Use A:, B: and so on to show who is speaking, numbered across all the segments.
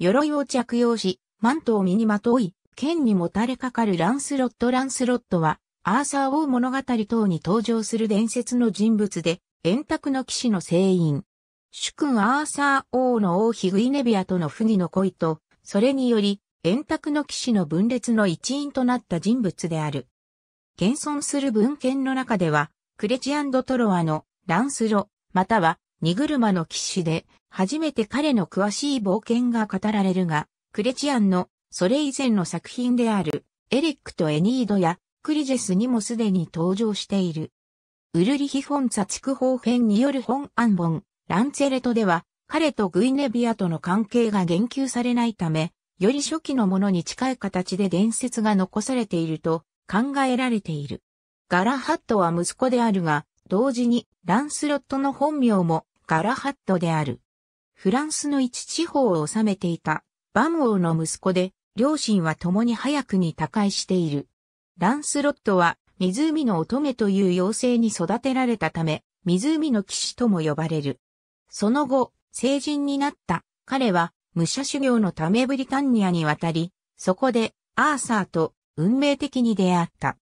A: 鎧を着用し、マントを身にまとい、剣にもたれかかるランスロット・ランスロットは、アーサー王物語等に登場する伝説の人物で、円卓の騎士の聖員。主君アーサー王の王妃グイネビアとの不義の恋と、それにより、円卓の騎士の分裂の一員となった人物である。現存する文献の中では、クレジアンド・トロワのランスロ、または荷車の騎士で、初めて彼の詳しい冒険が語られるが、クレチアンのそれ以前の作品である、エリックとエニードやクリジェスにもすでに登場している。ウルリヒ・フォン・ザ・チクホーフェンによる本案本、ランツェレトでは、彼とグイネビアとの関係が言及されないため、より初期のものに近い形で伝説が残されていると考えられている。ガラハットは息子であるが、同時にランスロットの本名もガラハットである。フランスの一地方を治めていたバム王の息子で、両親は共に早くに他界している。ランスロットは湖の乙女という妖精に育てられたため、湖の騎士とも呼ばれる。その後、成人になった彼は武者修行のためブリタンニアに渡り、そこでアーサーと運命的に出会った。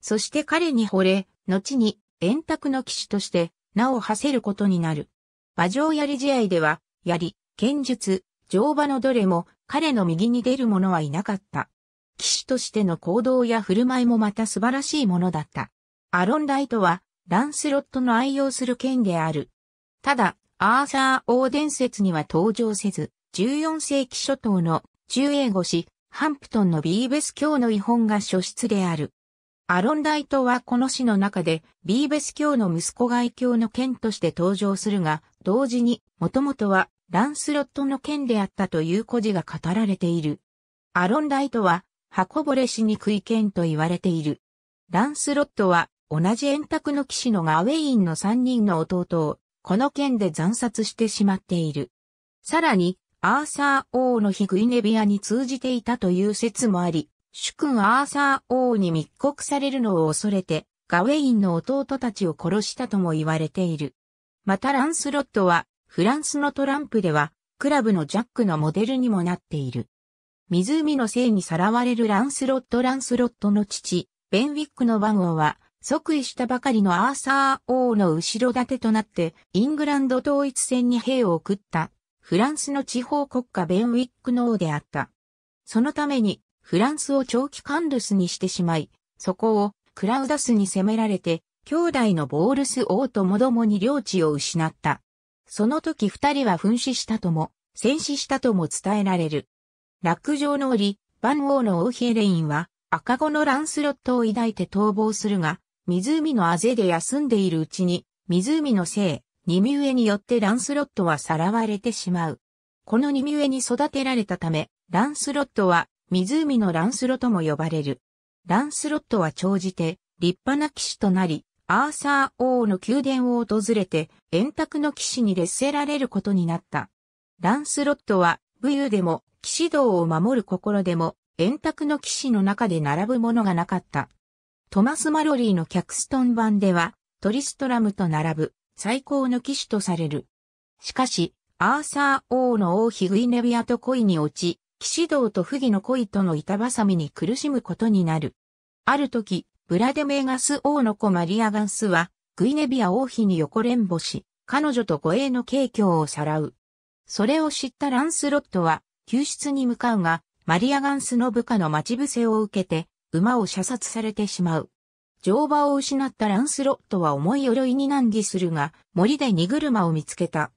A: そして彼に惚れ、後に円卓の騎士として名を馳せることになる。馬上槍試合では、槍、剣術、乗馬のどれも彼の右に出る者はいなかった。騎手としての行動や振る舞いもまた素晴らしいものだった。アロンライトは、ランスロットの愛用する剣である。ただ、アーサー王伝説には登場せず、14世紀初頭の中英語誌、ハンプトンのビーベス教の違本が書出である。アロンダイトはこの詩の中で、ビーベス教の息子外教の剣として登場するが、同時に、もともとは、ランスロットの剣であったという故事が語られている。アロンダイトは、箱ぼれしにくい剣と言われている。ランスロットは、同じ円卓の騎士のガウェインの3人の弟を、この剣で惨殺してしまっている。さらに、アーサー王の日グイネビアに通じていたという説もあり、主君アーサー王に密告されるのを恐れて、ガウェインの弟たちを殺したとも言われている。またランスロットは、フランスのトランプでは、クラブのジャックのモデルにもなっている。湖のせいにさらわれるランスロット・ランスロットの父、ベンウィックの番号は、即位したばかりのアーサー王の後ろ盾となって、イングランド統一戦に兵を送った、フランスの地方国家ベンウィックの王であった。そのために、フランスを長期カンルスにしてしまい、そこをクラウダスに攻められて、兄弟のボールス王ともどもに領地を失った。その時二人は紛死したとも、戦死したとも伝えられる。落城の折、万王の王ヒエレインは赤子のランスロットを抱いて逃亡するが、湖のあぜで休んでいるうちに、湖のせい、耳上によってランスロットはさらわれてしまう。この耳上に育てられたため、ランスロットは湖のランスロとも呼ばれる。ランスロットは長じて、立派な騎士となり、アーサー王の宮殿を訪れて、円卓の騎士に劣せられることになった。ランスロットは、武勇でも、騎士道を守る心でも、円卓の騎士の中で並ぶものがなかった。トマス・マロリーのキャクストン版では、トリストラムと並ぶ、最高の騎士とされる。しかし、アーサー王の王妃グイネビアと恋に落ち、騎士道と不義の恋との板挟みに苦しむことになる。ある時、ブラデメーガス王の子マリアガンスは、グイネビア王妃に横連母し、彼女と護衛の景況をさらう。それを知ったランスロットは、救出に向かうが、マリアガンスの部下の待ち伏せを受けて、馬を射殺されてしまう。乗馬を失ったランスロットは重い鎧に難儀するが、森で荷車を見つけた。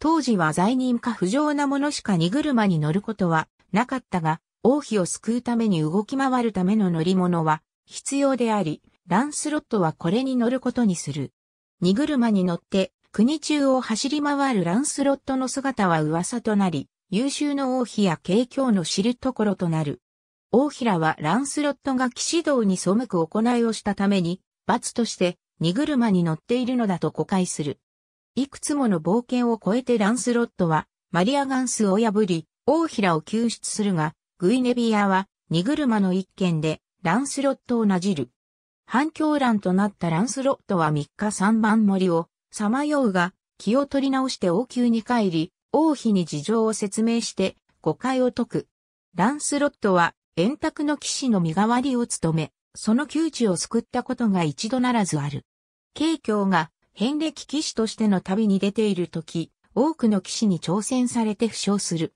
A: 当時は罪人か不浄なものしか荷車に乗ることはなかったが、王妃を救うために動き回るための乗り物は必要であり、ランスロットはこれに乗ることにする。荷車に乗って国中を走り回るランスロットの姿は噂となり、優秀の王妃や景況の知るところとなる。王妃らはランスロットが騎士道に背く行いをしたために、罰として荷車に乗っているのだと誤解する。いくつもの冒険を超えてランスロットはマリアガンスを破り、王平を救出するが、グイネビアは荷車の一件でランスロットをなじる。反響乱となったランスロットは3日3番森をさまようが気を取り直して王宮に帰り、王妃に事情を説明して誤解を解く。ランスロットは円卓の騎士の身代わりを務め、その窮地を救ったことが一度ならずある。慶教が遍歴騎士としての旅に出ている時、多くの騎士に挑戦されて負傷する。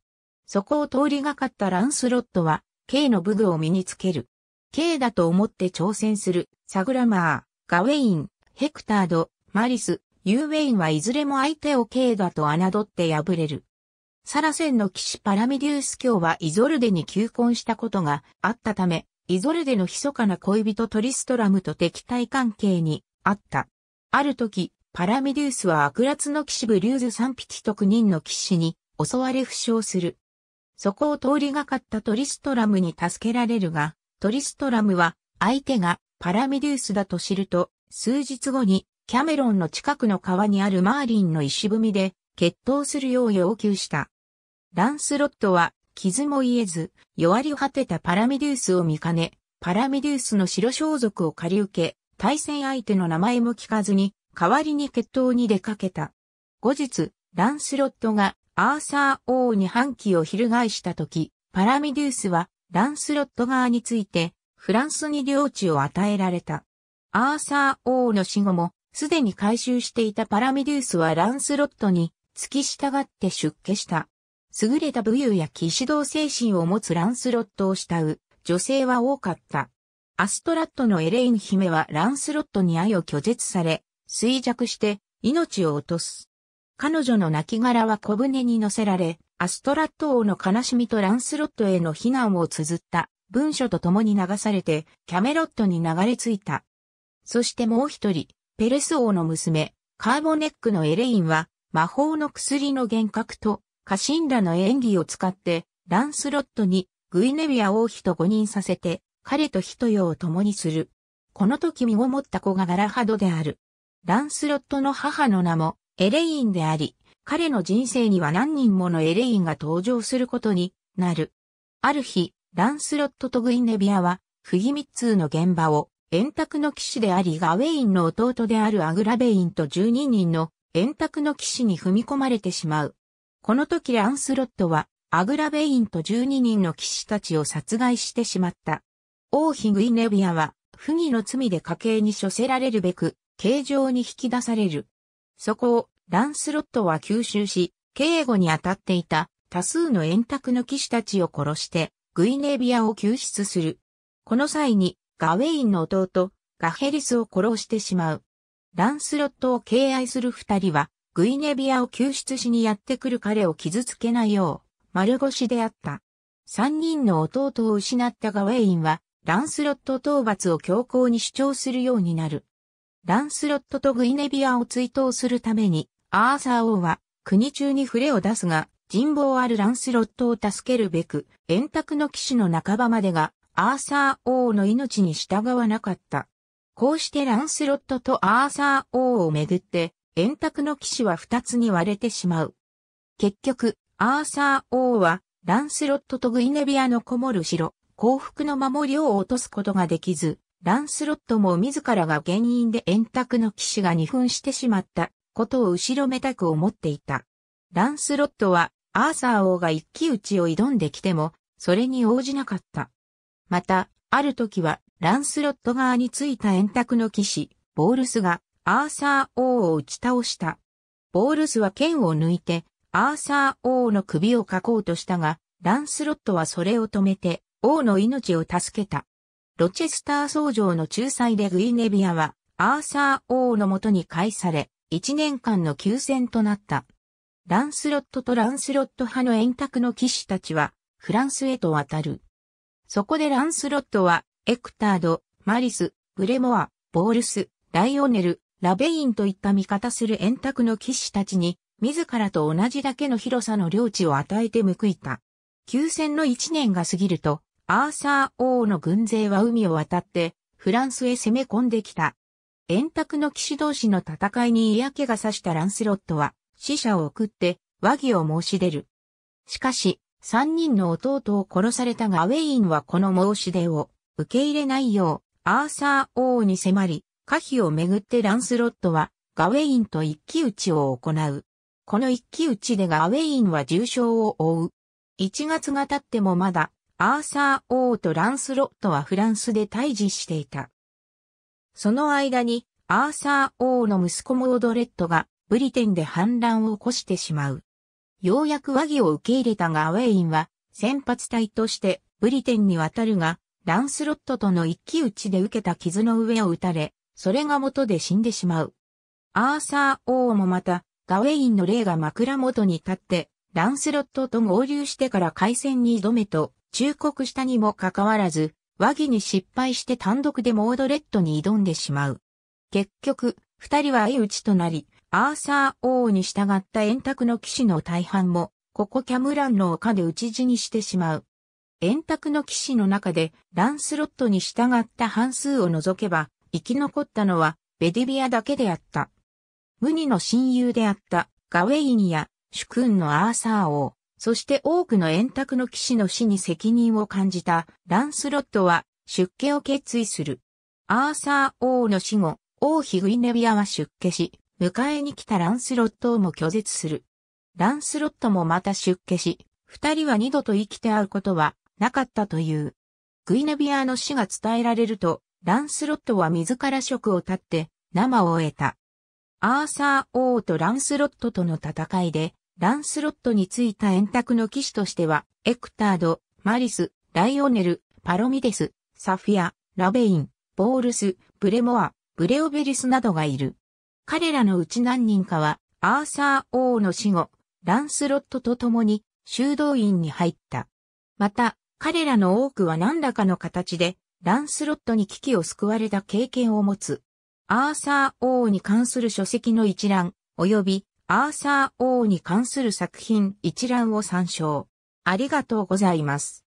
A: そこを通りがかったランスロットは、K の武具を身につける。K だと思って挑戦する、サグラマー、ガウェイン、ヘクタード、マリス、ユーウェインはいずれも相手を K だと侮って敗れる。サラセンの騎士パラミデュース卿はイゾルデに求婚したことがあったため、イゾルデの密かな恋人トリストラムと敵対関係にあった。ある時、パラミデュースは悪辣の騎士ブリューズ3匹と9人の騎士に襲われ負傷する。そこを通りがかったトリストラムに助けられるが、トリストラムは相手がパラミデュースだと知ると、数日後にキャメロンの近くの川にあるマーリンの石踏みで決闘するよう要求した。ランスロットは傷も言えず、弱り果てたパラミデュースを見かね、パラミデュースの白装束を借り受け、対戦相手の名前も聞かずに、代わりに決闘に出かけた。後日、ランスロットがアーサー王に反旗を翻したとき、パラミデュースはランスロット側についてフランスに領地を与えられた。アーサー王の死後もすでに回収していたパラミデュースはランスロットに付き従って出家した。優れた武勇や騎士道精神を持つランスロットを慕う女性は多かった。アストラットのエレイン姫はランスロットに愛を拒絶され、衰弱して命を落とす。彼女の亡骸は小舟に乗せられ、アストラット王の悲しみとランスロットへの非難を綴った文書と共に流されてキャメロットに流れ着いた。そしてもう一人、ペレス王の娘、カーボネックのエレインは、魔法の薬の幻覚と、家臣らの演技を使って、ランスロットに、グイネビア王妃と誤認させて、彼と人用を共にする。この時身ごもった子がガラハドである。ランスロットの母の名も、エレインであり、彼の人生には何人ものエレインが登場することになる。ある日、ランスロットとグイネビアは、フギミ通ツーの現場を、円卓の騎士でありガウェインの弟であるアグラベインと12人の円卓の騎士に踏み込まれてしまう。この時ランスロットは、アグラベインと12人の騎士たちを殺害してしまった。王妃グイネビアは、不義の罪で家計に処せられるべく、刑場に引き出される。そこをランスロットは吸収し、警護に当たっていた多数の円卓の騎士たちを殺して、グイネビアを救出する。この際に、ガウェインの弟、ガヘリスを殺してしまう。ランスロットを敬愛する二人は、グイネビアを救出しにやってくる彼を傷つけないよう、丸腰であった。三人の弟を失ったガウェインは、ランスロット討伐を強行に主張するようになる。ランスロットとグイネビアを追悼するために、アーサー王は国中に触れを出すが、人望あるランスロットを助けるべく、円卓の騎士の半ばまでが、アーサー王の命に従わなかった。こうしてランスロットとアーサー王をめぐって、円卓の騎士は二つに割れてしまう。結局、アーサー王は、ランスロットとグイネビアのこもる城、幸福の守りを落とすことができず、ランスロットも自らが原因で円卓の騎士が二分してしまったことを後ろめたく思っていた。ランスロットはアーサー王が一騎打ちを挑んできても、それに応じなかった。また、ある時は、ランスロット側についた円卓の騎士、ボールスが、アーサー王を打ち倒した。ボールスは剣を抜いて、アーサー王の首をかこうとしたが、ランスロットはそれを止めて、王の命を助けた。ロチェスター僧城の仲裁でグイネビアは、アーサー王のもとに返され、1年間の休戦となった。ランスロットとランスロット派の円卓の騎士たちは、フランスへと渡る。そこでランスロットは、エクタード、マリス、ブレモア、ボールス、ライオネル、ラベインといった味方する円卓の騎士たちに、自らと同じだけの広さの領地を与えて報いた。休戦の1年が過ぎると、アーサー王の軍勢は海を渡ってフランスへ攻め込んできた。円卓の騎士同士の戦いに嫌気がさしたランスロットは死者を送って和議を申し出る。しかし、三人の弟を殺されたがウェインはこの申し出を受け入れないよう、アーサー王に迫り、可否をめぐってランスロットはガウェインと一騎打ちを行う。この一騎打ちでガウェインは重傷を負う。1月が経ってもまだアーサー王とランスロットはフランスで対峙していた。その間に、アーサー王の息子モードレッドが、ブリテンで反乱を起こしてしまう。ようやく和議を受け入れたがアウェインは、先発隊としてブリテンに渡るが、ランスロットとの一騎打ちで受けた傷の上を撃たれ、それが元で死んでしまう。アーサー王もまた、ガウェインの霊が枕元に立って、ランスロットと合流してから海戦に挑めと忠告したにもかかわらず、和議に失敗して単独でモードレッドに挑んでしまう。結局、二人は相打ちとなり、アーサー王に従った円卓の騎士の大半も、ここキャムランの丘で討ち死にしてしまう。円卓の騎士の中でランスロットに従った半数を除けば、生き残ったのはベディビアだけであった。無二の親友であったガウェインや主君のアーサー王、そして多くの円卓の騎士の死に責任を感じたランスロットは出家を決意する。アーサー王の死後、王妃グイネビアは出家し、迎えに来たランスロットをも拒絶する。ランスロットもまた出家し、二人は二度と生きて会うことはなかったという。グイネビアの死が伝えられると、ランスロットは自ら職を立って生を得た。アーサー王とランスロットとの戦いで、ランスロットについた円卓の騎士としては、エクタード、マリス、ライオネル、パロミデス、サフィア、ラベイン、ボールス、ブレモア、ブレオベリスなどがいる。彼らのうち何人かは、アーサー王の死後、ランスロットと共に修道院に入った。また、彼らの多くは何らかの形で、ランスロットに危機を救われた経験を持つ。アーサー王に関する書籍の一覧、及びアーサー王に関する作品一覧を参照。ありがとうございます。